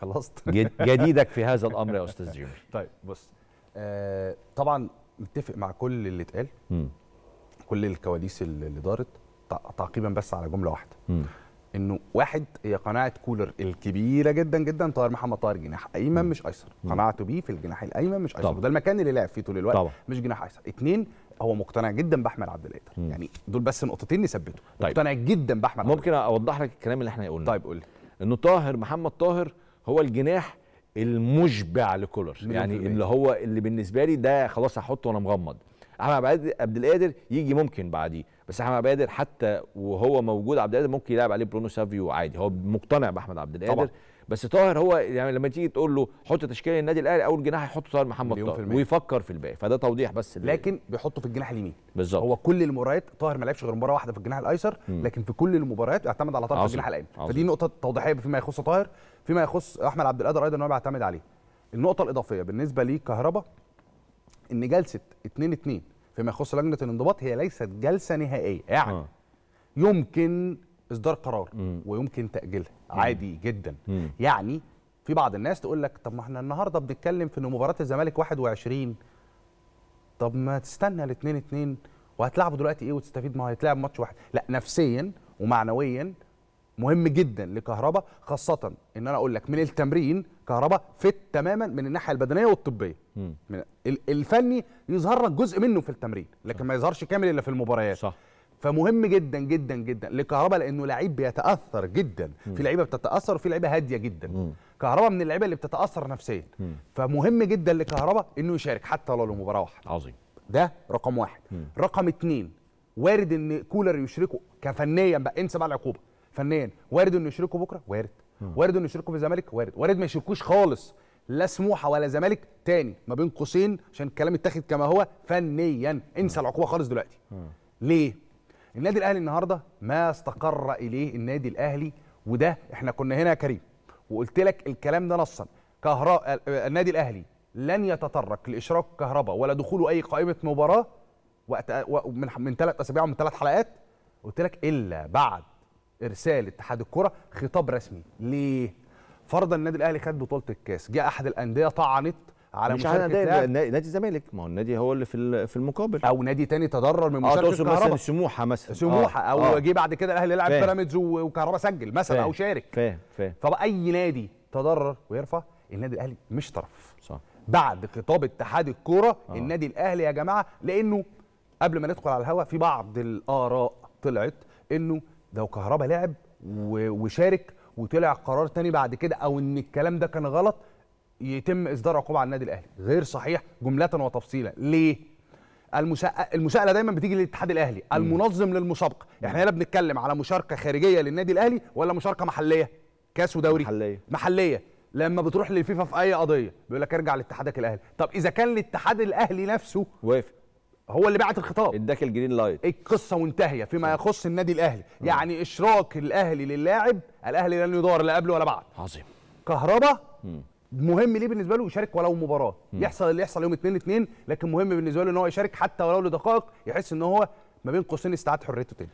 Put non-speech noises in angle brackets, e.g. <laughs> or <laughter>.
خلصت <laughs> جديدك في هذا الامر يا استاذ جيمي طيب بص آه طبعا متفق مع كل اللي اتقال كل الكواليس اللي دارت تعقيبا بس على جمله واحده انه واحد هي قناعه كولر الكبيره جدا جدا طاهر محمد طاهر جناح ايمن مش ايسر قناعته بيه في الجناح الايمن مش ايسر وده المكان اللي لعب فيه طول الوقت طبعا. مش جناح ايسر اثنين هو مقتنع جدا باحمد عبد القادر يعني دول بس نقطتين نثبتهم طيب. مقتنع جدا باحمد ممكن اوضح لك الكلام اللي احنا قلناه طيب قول انه طاهر محمد طاهر هو الجناح المشبع لكولر يعني اللي هو اللي بالنسبه لي ده خلاص هحطه وانا مغمض احمد عبد القادر يجي ممكن بعديه بس احمد عبد القادر حتى وهو موجود عبد القادر ممكن يلعب عليه برونو سافيو عادي هو مقتنع باحمد عبد القادر بس طاهر هو يعني لما تيجي تقول له حط تشكيله النادي الاهلي اول جناح يحط طاهر محمد طاهر ويفكر في الباقي فده توضيح بس اللي لكن بيحطه في الجناح اليمين بالظبط هو كل المباريات طاهر ما لعبش غير مباراه واحده في الجناح الايسر لكن في كل المباريات اعتمد على طاهر في الجناح الايمن فدي نقطه توضيحيه فيما يخص طاهر فيما يخص احمد عبد القادر ايضا هو بيعتمد عليه النقطه الاضافيه بالنسبه لكهربا ان جلسه 2 2 فيما يخص لجنه الانضباط هي ليست جلسه نهائيه يعني آه. يمكن اصدار قرار مم. ويمكن تاجيلها عادي جدا مم. يعني في بعض الناس تقول لك طب ما احنا النهارده بنتكلم في ان مباراه الزمالك 21 طب ما تستنى الاثنين اثنين وهتلعبوا دلوقتي ايه وتستفيد ما هيتلعب ماتش واحد لا نفسيا ومعنويا مهم جدا لكهربا خاصه ان انا اقول لك من التمرين كهربا فت تماما من الناحيه البدنيه والطبيه من الفني يظهر لك جزء منه في التمرين لكن ما يظهرش كامل الا في المباريات صح فمهم جدا جدا جدا لكهربا لانه لعيب بيتاثر جدا م. في لعيبه بتتاثر وفي لعيبه هاديه جدا م. كهربا من اللعيبه اللي بتتاثر نفسيا م. فمهم جدا لكهربا انه يشارك حتى لو لمباراه واحده عظيم ده رقم واحد م. رقم اتنين وارد ان كولر يشركه كفنيا بقى انسى بقى العقوبه فنيا وارد انه يشركوا بكره وارد وارد انه يشركوا في الزمالك وارد وارد ما يشركوش خالص لا سموحه ولا زمالك تاني ما بين قوسين عشان الكلام يتاخد كما هو فنيا انسى العقوبه خالص دلوقتي ليه النادي الاهلي النهارده ما استقر اليه النادي الاهلي وده احنا كنا هنا يا كريم وقلت لك الكلام ده نصا كهراء النادي الاهلي لن يتطرق لاشراك كهرباء ولا دخوله اي قائمه مباراه وقت من ثلاث اسابيع ومن ثلاث حلقات قلت لك الا بعد ارسال اتحاد الكره خطاب رسمي ليه فرضا النادي الاهلي خد بطوله الكاس جاء احد الانديه طعنت على مش نادي نادي الزمالك ما هو النادي هو اللي في في المقابل او نادي تاني تضرر من آه، مشاركه تقصد مثلا سموحه مثلا سموحه آه. او آه. جه بعد كده الاهلي لعب بيراميدز وكهرباء سجل مثلا او شارك فاهم فاهم فاي نادي تضرر ويرفع النادي الاهلي مش طرف صح بعد خطاب اتحاد الكوره آه. النادي الاهلي يا جماعه لانه قبل ما ندخل على الهواء في بعض الاراء طلعت انه لو كهربا لعب وشارك وطلع قرار تاني بعد كده او ان الكلام ده كان غلط يتم اصدار عقوبه على النادي الاهلي غير صحيح جمله وتفصيلا ليه المساءله دايما بتيجي للاتحاد الاهلي المنظم للمسابقه احنا هنا بنتكلم على مشاركه خارجيه للنادي الاهلي ولا مشاركه محليه كاس ودوري محليه محليه لما بتروح للفيفا في اي قضيه بيقول لك ارجع لاتحادك الاهلي طب اذا كان الاتحاد الاهلي نفسه وافق هو اللي بعت الخطاب اداك الجرين لايت القصه منتهيه فيما يخص النادي الاهلي م. يعني اشراك الاهلي للاعب الاهلي لن يدار لا قبل ولا بعد عظيم كهربا مهم ليه بالنسبه له يشارك ولو مباراه م. يحصل اللي يحصل يوم 2 2 لكن مهم بالنسبه له ان هو يشارك حتى ولو لدقائق يحس ان هو ما بين قوسين استعاد حريته تاني